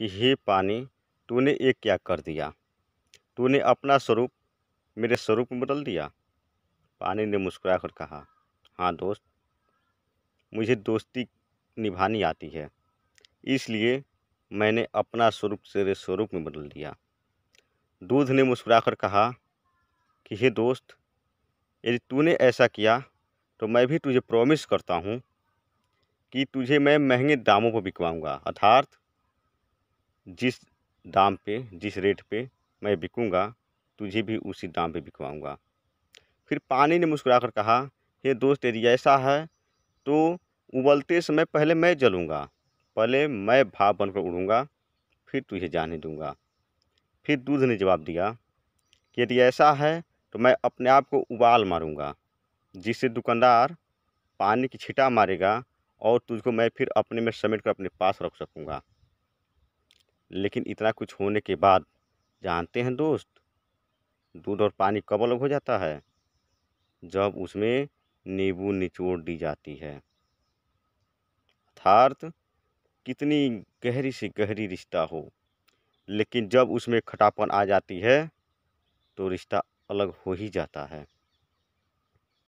कि हे पानी तूने ये क्या कर दिया तूने अपना स्वरूप मेरे स्वरूप में बदल दिया पानी ने मुस्कुरा कर कहा हाँ दोस्त मुझे दोस्ती निभानी आती है इसलिए मैंने अपना स्वरूप तेरे स्वरूप में बदल दिया दूध ने मुस्कुरा कर कहा कि हे दोस्त यदि तूने ऐसा किया तो मैं भी तुझे प्रॉमिस करता हूँ कि तुझे मैं महंगे दामों पर बिकवाऊँगा अर्थात जिस दाम पे जिस रेट पे मैं बिकूँगा तुझे भी उसी दाम पे बिकवाऊँगा फिर पानी ने मुस्कुरा कर कहा हे दोस्त यदि ऐसा है तो उबलते समय पहले मैं जलूँगा पहले मैं भाप बनकर उड़ूँगा फिर तुझे जाने दूँगा फिर दूध ने जवाब दिया कि यदि ऐसा है तो मैं अपने आप को उबाल मारूँगा जिससे दुकानदार पानी की छिटा मारेगा और तुझको मैं फिर अपने में समेट कर अपने पास रख सकूँगा लेकिन इतना कुछ होने के बाद जानते हैं दोस्त दूध और पानी कब अलग हो जाता है जब उसमें नींबू निचोड़ दी जाती है अर्थार्थ कितनी गहरी से गहरी रिश्ता हो लेकिन जब उसमें खटापन आ जाती है तो रिश्ता अलग हो ही जाता है